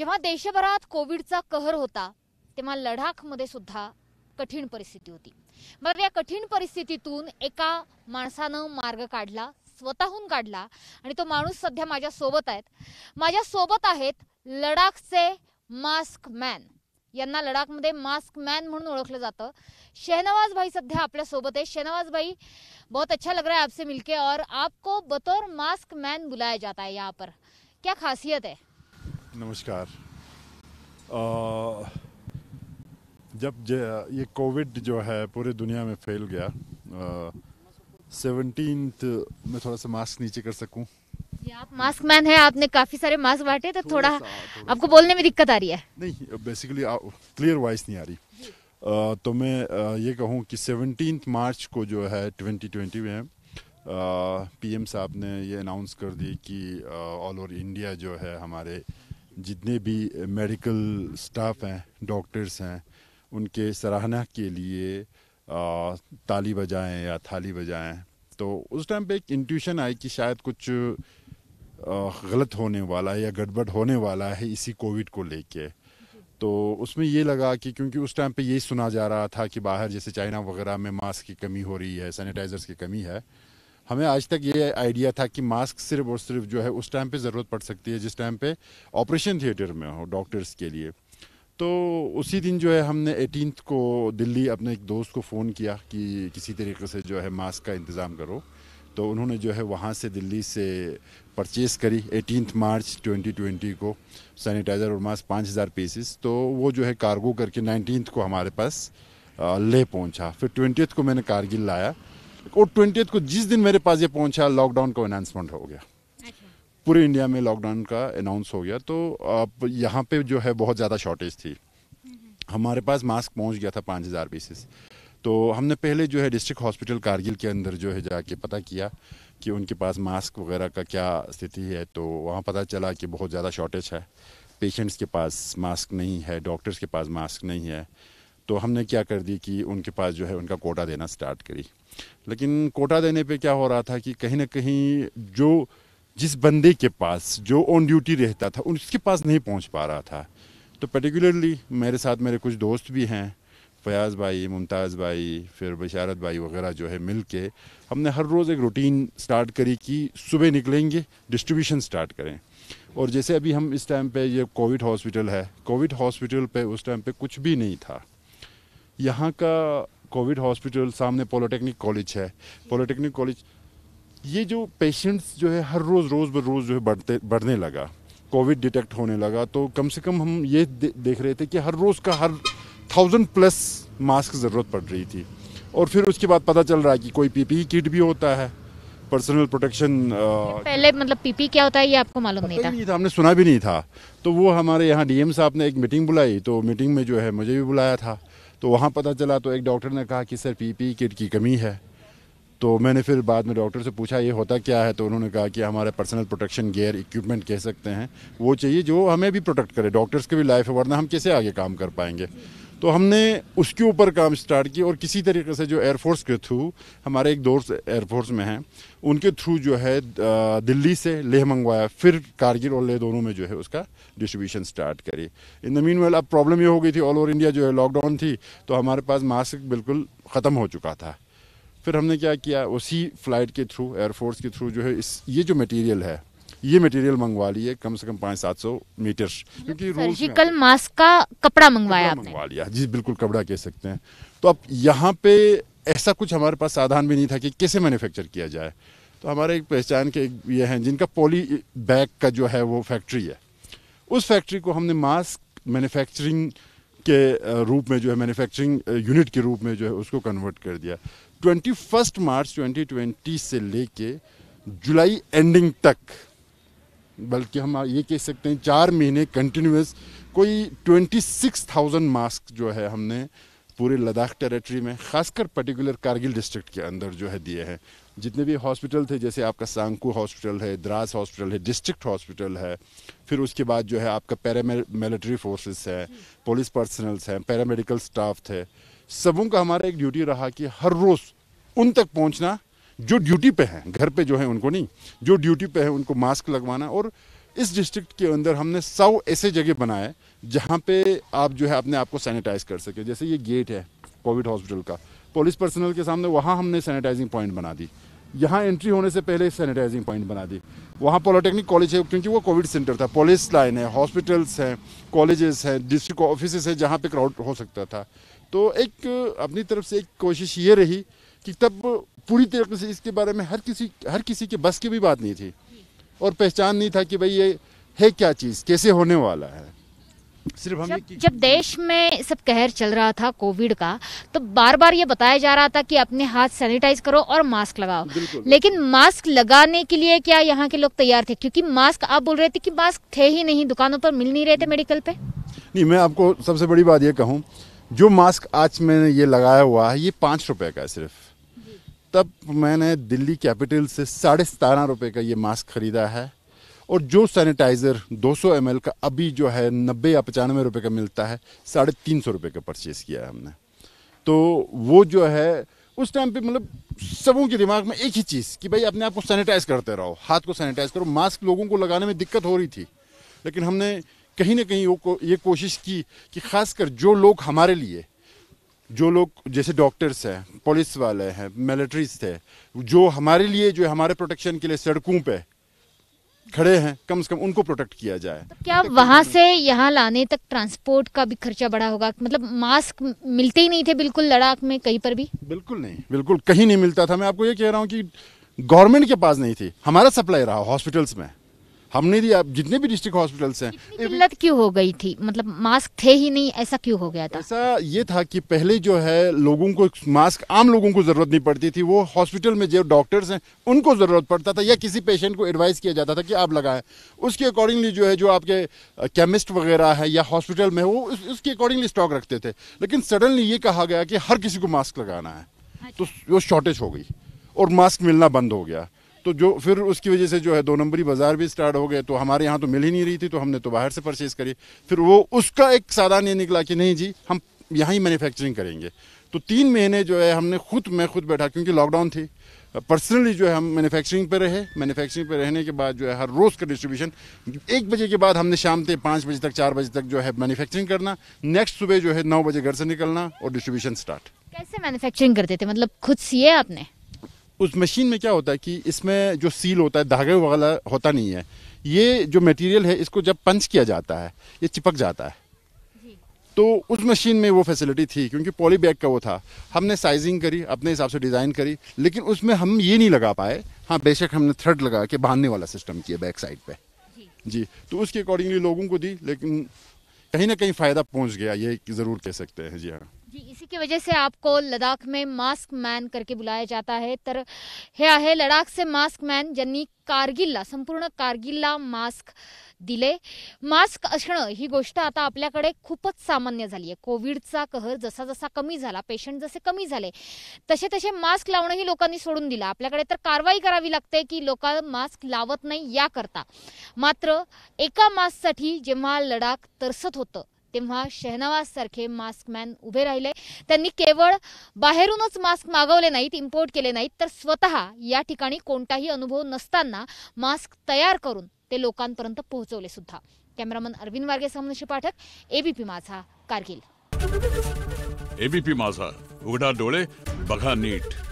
जेव्हा देशभरात कोविडचा कहर होता तेव्हा लडाखमध्ये सुद्धा कठीण परिस्थिती होती मग या कठीण परिस्थितीतून एका माणसानं मार्ग काढला स्वतःहून काढला आणि तो माणूस सध्या माझ्या सोबत आहेत माझ्या सोबत आहेत लडाखचे मास्क मॅन यांना लडाखमध्ये मास्क मॅन म्हणून ओळखलं जातं शहनवाज भाई सध्या आपल्या सोबत आहे शहनवाज भाई बहुत अच्छा लग रहा है आपसे मिलके और आपको बतौर मास्क मॅन बुलाया जाता है यहाँ पर क्या खासियत है नमस्कार आ, जब ये कोविड जो है पूरे दुनिया में फैल गया सेवनटीन मैं थोड़ा सा मास्क नीचे कर सकूं ये आप मास्क मैन है आपने काफी सारे मास्क बांटे तो थोड़ा, थोड़ा आपको बोलने में दिक्कत आ रही है नहीं बेसिकली क्लियर वॉइस नहीं आ रही आ, तो मैं आ, ये कहूँ कि सेवनटीन मार्च को जो है ट्वेंटी ट्वेंटी में पी साहब ने ये अनाउंस कर दी कि ऑल ओवर इंडिया जो है हमारे जितने भी मेडिकल स्टाफ हैं डॉक्टर्स हैं उनके सराहना के लिए ताली बजाएं या थाली बजाएं तो उस टाइम पे एक इंट्यूशन आई कि शायद कुछ गलत होने वाला है या गड़बड़ होने वाला है इसी कोविड को लेके तो उसमें ये लगा कि क्योंकि उस टाइम पे यही सुना जा रहा था कि बाहर जैसे चाइना वगैरह में मास्क की कमी हो रही है सैनिटाइजर्स की कमी है हमें आज तक ये आइडिया था कि मास्क सिर्फ और सिर्फ जो है उस टाइम पे ज़रूरत पड़ सकती है जिस टाइम पे ऑपरेशन थिएटर में हो डॉक्टर्स के लिए तो उसी दिन जो है हमने एटीन को दिल्ली अपने एक दोस्त को फ़ोन किया कि किसी तरीके से जो है मास्क का इंतज़ाम करो तो उन्होंने जो है वहाँ से दिल्ली से परचेस करी एटीन मार्च 2020 को सैनिटाइज़र और मास्क पाँच हज़ार पीसेस तो वो जो है कार्गो करके नाइनटीन को हमारे पास ले पहुँचा फिर ट्वेंटी को मैंने कारगिल लाया और ट्वेंटी को जिस दिन मेरे पास ये पहुंचा लॉकडाउन का अनाउंसमेंट हो गया अच्छा। पूरे इंडिया में लॉकडाउन का अनाउंस हो गया तो अब यहाँ पे जो है बहुत ज़्यादा शॉर्टेज थी हमारे पास मास्क पहुँच गया था पाँच हज़ार पीसेस तो हमने पहले जो है डिस्ट्रिक्ट हॉस्पिटल कारगिल के अंदर जो है जाके पता किया कि उनके पास मास्क वगैरह का क्या स्थिति है तो वहाँ पता चला कि बहुत ज़्यादा शॉर्टेज है पेशेंट्स के पास मास्क नहीं है डॉक्टर्स के पास मास्क नहीं है तो हमने क्या कर दी कि उनके पास जो है उनका कोटा देना स्टार्ट करी लेकिन कोटा देने पे क्या हो रहा था कि कहीं ना कहीं जो जिस बंदे के पास जो ऑन ड्यूटी रहता था उसके पास नहीं पहुंच पा रहा था तो पर्टिकुलरली मेरे साथ मेरे कुछ दोस्त भी हैं फयाज़ भाई मुमताज़ भाई फिर बशारत भाई वगैरह जो है मिल के हमने हर रोज़ एक रूटीन स्टार्ट करी कि सुबह निकलेंगे डिस्ट्रीब्यूशन स्टार्ट करें और जैसे अभी हम इस टाइम पे ये कोविड हॉस्पिटल है कोविड हॉस्पिटल पे उस टाइम पे कुछ भी नहीं था यहाँ का कोविड हॉस्पिटल सामने पॉलिटेक्निक कॉलेज है पॉलिटेक्निक कॉलेज ये जो पेशेंट्स जो है हर रोज़ रोज़ ब रोज़ जो है बढ़ते बढ़ने लगा कोविड डिटेक्ट होने लगा तो कम से कम हम ये दे, देख रहे थे कि हर रोज़ का हर थाउजेंड प्लस मास्क ज़रूरत पड़ रही थी और फिर उसके बाद पता चल रहा है कि कोई पी किट भी होता है पर्सनल प्रोटेक्शन पहले मतलब पीपी क्या होता है ये आपको मालूम नहीं था नहीं था हमने सुना भी नहीं था तो वो हमारे यहाँ डीएम साहब ने एक मीटिंग बुलाई तो मीटिंग में जो है मुझे भी बुलाया था तो वहाँ पता चला तो एक डॉक्टर ने कहा कि सर पीपी किट की कमी है तो मैंने फिर बाद में डॉक्टर से पूछा ये होता क्या है तो उन्होंने कहा कि हमारे पर्सनल प्रोटेक्शन गेयर इक्विपमेंट कह सकते हैं वो चाहिए जो हमें भी प्रोटेक्ट करे डॉक्टर्स की भी लाइफ है वरना हम कैसे आगे काम कर पाएंगे तो हमने उसके ऊपर काम स्टार्ट किया और किसी तरीके से जो एयरफोर्स के थ्रू हमारे एक दोस्त एयरफोर्स में हैं उनके थ्रू जो है दिल्ली से लेह मंगवाया फिर कारगिल और लेह दोनों में जो है उसका डिस्ट्रीब्यूशन स्टार्ट करी इन द मीन वेल अब प्रॉब्लम ये हो गई थी ऑल ओवर इंडिया जो है लॉकडाउन थी तो हमारे पास मास्क बिल्कुल ख़त्म हो चुका था फिर हमने क्या किया उसी फ्लाइट के थ्रू एयरफोर्स के थ्रू जो है इस ये जो मटेरियल है ये मटेरियल मंगवा लिए कम से कम पाँच सात सौ मीटर क्योंकि सर्जिकल मास्क का कपड़ा मंगवाया मंगवा लिया जी बिल्कुल कपड़ा कह सकते हैं तो अब यहाँ पे ऐसा कुछ हमारे पास साधन भी नहीं था कि कैसे मैन्युफैक्चर किया जाए तो हमारे एक पहचान के एक ये हैं जिनका पॉली बैग का जो है वो फैक्ट्री है उस फैक्ट्री को हमने मास्क मैन्युफैक्चरिंग के रूप में जो है मैन्युफैक्चरिंग यूनिट के रूप में जो है उसको कन्वर्ट कर दिया ट्वेंटी फर्स्ट मार्च 2020 से लेके जुलाई एंडिंग तक बल्कि हम ये कह सकते हैं चार महीने कंटिन्यूस कोई ट्वेंटी सिक्स थाउजेंड मास्क जो है हमने पूरे लद्दाख टेरिटरी में खासकर पर्टिकुलर कारगिल डिस्ट्रिक्ट के अंदर जो है दिए हैं जितने भी हॉस्पिटल थे जैसे आपका सांकू हॉस्पिटल है द्रास हॉस्पिटल है डिस्ट्रिक्ट हॉस्पिटल है फिर उसके बाद जो है आपका पैरामिलिट्री फोर्सेस है पुलिस पर्सनल्स हैं पैरामेडिकल स्टाफ थे सबों का हमारा एक ड्यूटी रहा कि हर रोज़ उन तक पहुंचना जो ड्यूटी पे हैं घर पे जो है उनको नहीं जो ड्यूटी पे है उनको मास्क लगवाना और इस डिस्ट्रिक्ट के अंदर हमने सौ ऐसे जगह बनाए जहाँ पे आप जो है अपने आप को सैनिटाइज कर सके जैसे ये गेट है कोविड हॉस्पिटल का पुलिस पर्सनल के सामने वहाँ हमने सैनिटाइजिंग पॉइंट बना दी यहाँ एंट्री होने से पहले सैनिटाइजिंग पॉइंट बना दी वहाँ पॉलिटेक्निक कॉलेज है क्योंकि वो कोविड सेंटर था पुलिस लाइन है हॉस्पिटल्स हैं कॉलेजेस हैं डिस्ट्रिक्ट ऑफिस हैं जहाँ पे क्राउड हो सकता था तो एक अपनी तरफ से एक कोशिश ये रही कि तब पूरी तरीके से इसके बारे में हर किसी हर किसी के बस की भी बात नहीं थी और पहचान नहीं था कि भाई ये है क्या चीज़ कैसे होने वाला है सिर्फ हम जब, जब देश में सब कहर चल रहा था कोविड का तो बार बार ये बताया जा रहा था कि अपने हाथ सैनिटाइज करो और मास्क लगाओ लेकिन मास्क लगाने के लिए क्या यहाँ के लोग तैयार थे क्योंकि मास्क आप बोल रहे थे कि मास्क थे ही नहीं दुकानों पर मिल नहीं रहे थे मेडिकल पे नहीं मैं आपको सबसे बड़ी बात ये कहूँ जो मास्क आज मैंने ये लगाया हुआ है ये पाँच रुपये का है सिर्फ तब मैंने दिल्ली कैपिटल से साढ़े सतारह रुपये का ये मास्क ख़रीदा है और जो सैनिटाइज़र 200 एम का अभी जो है नब्बे या पचानवे रुपये का मिलता है साढ़े तीन सौ रुपये का परचेज़ किया है हमने तो वो जो है उस टाइम पे मतलब सबों के दिमाग में एक ही चीज़ कि भाई अपने आप को सैनिटाइज़ करते रहो हाथ को सैनिटाइज़ करो मास्क लोगों को लगाने में दिक्कत हो रही थी लेकिन हमने कहीं ना कहीं वो ये कोशिश की कि खासकर जो लोग हमारे लिए जो लोग जैसे डॉक्टर्स हैं पुलिस वाले हैं मिलिट्रीज थे जो हमारे लिए जो हमारे प्रोटेक्शन के लिए सड़कों पे खड़े हैं कम से कम उनको प्रोटेक्ट किया जाए तो क्या वहाँ से यहाँ लाने तक ट्रांसपोर्ट का भी खर्चा बड़ा होगा मतलब मास्क मिलते ही नहीं थे बिल्कुल लड़ाक में कहीं पर भी बिल्कुल नहीं बिल्कुल कहीं नहीं मिलता था मैं आपको ये कह रहा हूँ कि गवर्नमेंट के पास नहीं थी हमारा सप्लाई रहा हॉस्पिटल्स में हमने भी आप जितने भी डिस्ट्रिक्ट हॉस्पिटल्स हैं किल्लत क्यों हो गई थी मतलब मास्क थे ही नहीं ऐसा क्यों हो गया था ऐसा ये था कि पहले जो है लोगों को मास्क आम लोगों को जरूरत नहीं पड़ती थी वो हॉस्पिटल में जो डॉक्टर्स हैं उनको जरूरत पड़ता था या किसी पेशेंट को एडवाइस किया जाता था कि आप लगाएं उसके अकॉर्डिंगली जो है जो आपके केमिस्ट वगैरह है या हॉस्पिटल में वो उसके अकॉर्डिंगली स्टॉक रखते थे लेकिन सडनली ये कहा गया कि हर किसी को मास्क लगाना है अच्छा। तो वो शॉर्टेज हो गई और मास्क मिलना बंद हो गया तो जो फिर उसकी वजह से जो है दो नंबरी बाज़ार भी स्टार्ट हो गए तो हमारे यहाँ तो मिल ही नहीं रही थी तो हमने तो बाहर से परचेज़ करी फिर वो उसका एक साधन ये निकला कि नहीं जी हम यहाँ ही मैन्युफैक्चरिंग करेंगे तो तीन महीने जो है हमने खुद मैं खुद बैठा क्योंकि लॉकडाउन थी पर्सनली जो है हम मैन्युफैक्चरिंग पे रहे मैन्युफैक्चरिंग पे रहने के बाद जो है हर रोज़ का डिस्ट्रीब्यूशन एक बजे के बाद हमने शाम तक पाँच बजे तक चार बजे तक जो है मैन्युफैक्चरिंग करना नेक्स्ट सुबह जो है नौ बजे घर से निकलना और डिस्ट्रीब्यूशन स्टार्ट कैसे मैन्युफैक्चरिंग करते थे मतलब खुद सीए आपने उस मशीन में क्या होता है कि इसमें जो सील होता है धागे वगैरह होता नहीं है ये जो मटेरियल है इसको जब पंच किया जाता है ये चिपक जाता है तो उस मशीन में वो फैसिलिटी थी क्योंकि पॉली बैग का वो था हमने साइजिंग करी अपने हिसाब से डिज़ाइन करी लेकिन उसमें हम ये नहीं लगा पाए हाँ बेशक हमने थ्रेड लगा के बांधने वाला सिस्टम किया बैक साइड पे जी तो उसके अकॉर्डिंगली लोगों को दी लेकिन कहीं ना कहीं फ़ायदा पहुंच गया ये ज़रूर कह सकते हैं जी हाँ जी इसी की वजह से आपको लद्दाख में मास्क मॅन करके बुलाया जाता है तर हे आहे से मास्क मॅन ज्यांनी कारगिलला संपूर्ण कारगिलला मास्क दिले मास्क असणं ही गोष्ट आता आपल्याकडे खूपच सामान्य झाली आहे कोविडचा कहर जसा जसा कमी झाला पेशंट जसे कमी झाले तसे तसे मास्क लावणंही लोकांनी सोडून दिला आपल्याकडे तर कारवाई करावी लागते की लोक मास्क लावत नाही याकरता मात्र एका मास्कसाठी जेव्हा लडाख तरसत होतं तेव्हा सारखे मास्कमॅन उभे राहिले त्यांनी केवळ बाहेरूनच मास्क मागवले नाहीत इम्पोर्ट केले नाहीत तर स्वतः या ठिकाणी कोणताही अनुभव नसताना मास्क तयार करून ते लोकांपर्यंत पोहोचवले सुद्धा cameraman Arvind Warge Samanshi Pathak ABP Majha Kargil ABP माझा उघडा डोळे बघा नीट